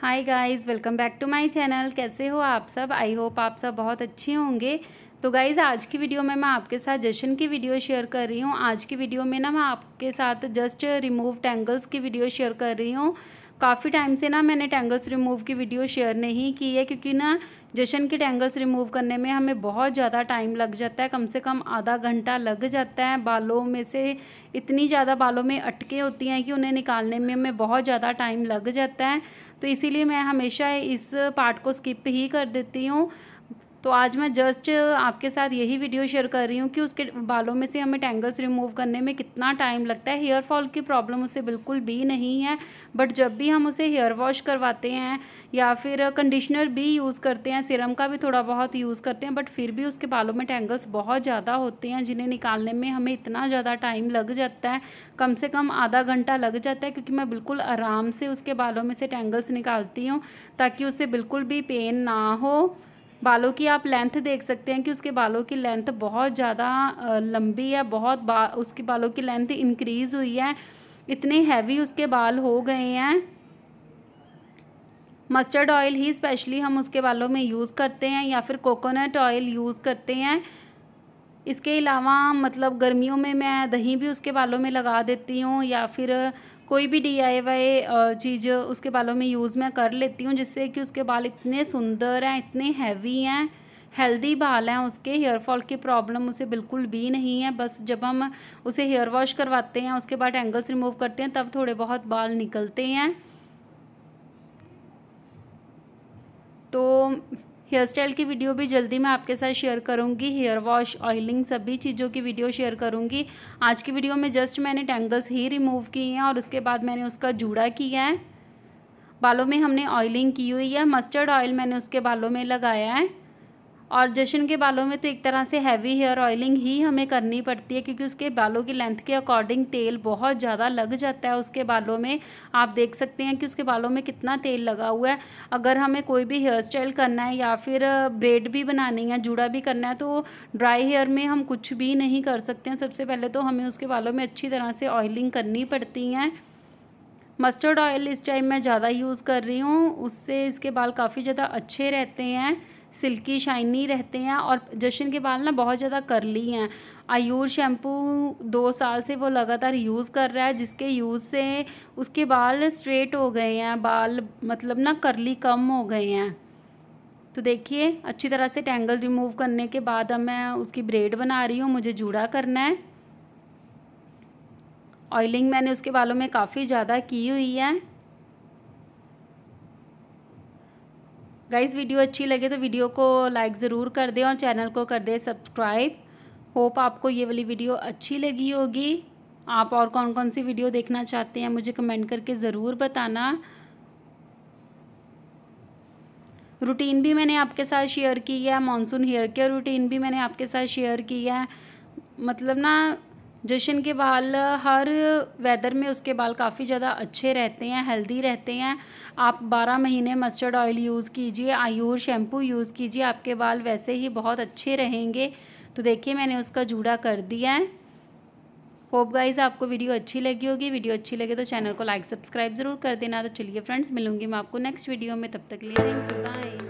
hi guys welcome back to my channel कैसे हो आप सब आई होप आप सब बहुत अच्छे होंगे तो गाइज़ आज की वीडियो में मैं आपके साथ जशन की वीडियो शेयर कर रही हूँ आज की वीडियो में ना मैं आपके साथ जस्ट रिमूव टैंगल्स की वीडियो शेयर कर रही हूँ काफ़ी टाइम से ना मैंने टैंगल्स रिमूव की वीडियो शेयर नहीं की है क्योंकि ना जशन के टैंगल्स रिमूव करने में हमें बहुत ज़्यादा टाइम लग जाता है कम से कम आधा घंटा लग जाता है बालों में से इतनी ज़्यादा बालों में अटके होती हैं कि उन्हें निकालने में हमें बहुत ज़्यादा टाइम लग जाता है तो इसीलिए मैं हमेशा इस पार्ट को स्किप ही कर देती हूँ तो आज मैं जस्ट आपके साथ यही वीडियो शेयर कर रही हूँ कि उसके बालों में से हमें टैंगल्स रिमूव करने में कितना टाइम लगता है हेयर फॉल की प्रॉब्लम उसे बिल्कुल भी नहीं है बट जब भी हम उसे हेयर वॉश करवाते हैं या फिर कंडीशनर भी यूज़ करते हैं सिरम का भी थोड़ा बहुत यूज़ करते हैं बट फिर भी उसके बालों में टेंगल्स बहुत ज़्यादा होते हैं जिन्हें निकालने में हमें इतना ज़्यादा टाइम लग जाता है कम से कम आधा घंटा लग जाता है क्योंकि मैं बिल्कुल आराम से उसके बालों में से टेंगल्स निकालती हूँ ताकि उसे बिल्कुल भी पेन ना हो बालों की आप लेंथ देख सकते हैं कि उसके बालों की लेंथ बहुत ज़्यादा लंबी है बहुत बा उसके बालों की लेंथ इंक्रीज़ हुई है इतने हैवी उसके बाल हो गए हैं मस्टर्ड ऑयल ही स्पेशली हम उसके बालों में यूज़ करते हैं या फिर कोकोनट ऑयल यूज़ करते हैं इसके अलावा मतलब गर्मियों में मैं दही भी उसके बालों में लगा देती हूँ या फिर कोई भी डी चीज़ उसके बालों में यूज़ मैं कर लेती हूँ जिससे कि उसके बाल इतने सुंदर हैं इतने हैवी हैं हेल्दी बाल हैं उसके हेयर फॉल की प्रॉब्लम उसे बिल्कुल भी नहीं है बस जब हम उसे हेयर वॉश करवाते हैं उसके बाद एंगल्स रिमूव करते हैं तब थोड़े बहुत बाल निकलते हैं तो हेयर स्टाइल की वीडियो भी जल्दी मैं आपके साथ शेयर करूँगी हेयर वॉश ऑयलिंग सभी चीज़ों की वीडियो शेयर करूंगी आज की वीडियो में जस्ट मैंने टैंगल्स ही रिमूव किए हैं और उसके बाद मैंने उसका जूड़ा किया है बालों में हमने ऑयलिंग की हुई है मस्टर्ड ऑयल मैंने उसके बालों में लगाया है और जशन के बालों में तो एक तरह से हैवी हेयर ऑयलिंग ही हमें करनी पड़ती है क्योंकि उसके बालों की लेंथ के अकॉर्डिंग तेल बहुत ज़्यादा लग जाता है उसके बालों में आप देख सकते हैं कि उसके बालों में कितना तेल लगा हुआ है अगर हमें कोई भी हेयर स्टाइल करना है या फिर ब्रेड भी बनानी है जूड़ा भी करना है तो ड्राई हेयर में हम कुछ भी नहीं कर सकते हैं सबसे पहले तो हमें उसके बालों में अच्छी तरह से ऑयलिंग करनी पड़ती हैं मस्टर्ड ऑयल इस टाइम मैं ज़्यादा यूज़ कर रही हूँ उससे इसके बाल काफ़ी ज़्यादा अच्छे रहते हैं सिल्की शाइनी रहते हैं और जशन के बाल ना बहुत ज़्यादा करली हैं आयूर शैम्पू दो साल से वो लगातार यूज़ कर रहा है जिसके यूज़ से उसके बाल स्ट्रेट हो गए हैं बाल मतलब ना करली कम हो गए हैं तो देखिए अच्छी तरह से टैंगल रिमूव करने के बाद अब मैं उसकी ब्रेड बना रही हूँ मुझे जूड़ा करना है ऑयलिंग मैंने उसके बालों में काफ़ी ज़्यादा की हुई है गाइज़ वीडियो अच्छी लगे तो वीडियो को लाइक ज़रूर कर दें और चैनल को कर दें सब्सक्राइब होप आपको ये वाली वीडियो अच्छी लगी होगी आप और कौन कौन सी वीडियो देखना चाहते हैं मुझे कमेंट करके ज़रूर बताना रूटीन भी मैंने आपके साथ शेयर की है मानसून हेयर केयर रूटीन भी मैंने आपके साथ शेयर की है मतलब ना जशन के बाल हर वेदर में उसके बाल काफ़ी ज़्यादा अच्छे रहते हैं हेल्दी रहते हैं आप 12 महीने मस्टर्ड ऑयल यूज़ कीजिए आयूर शैम्पू यूज़ कीजिए आपके बाल वैसे ही बहुत अच्छे रहेंगे तो देखिए मैंने उसका जूड़ा कर दिया है होप गाइज आपको वीडियो अच्छी लगी होगी वीडियो अच्छी लगे तो चैनल को लाइक सब्सक्राइब ज़रूर कर देना तो चलिए फ्रेंड्स मिलूंगी मैं आपको नेक्स्ट वीडियो में तब तक लिए थैंक यू बाय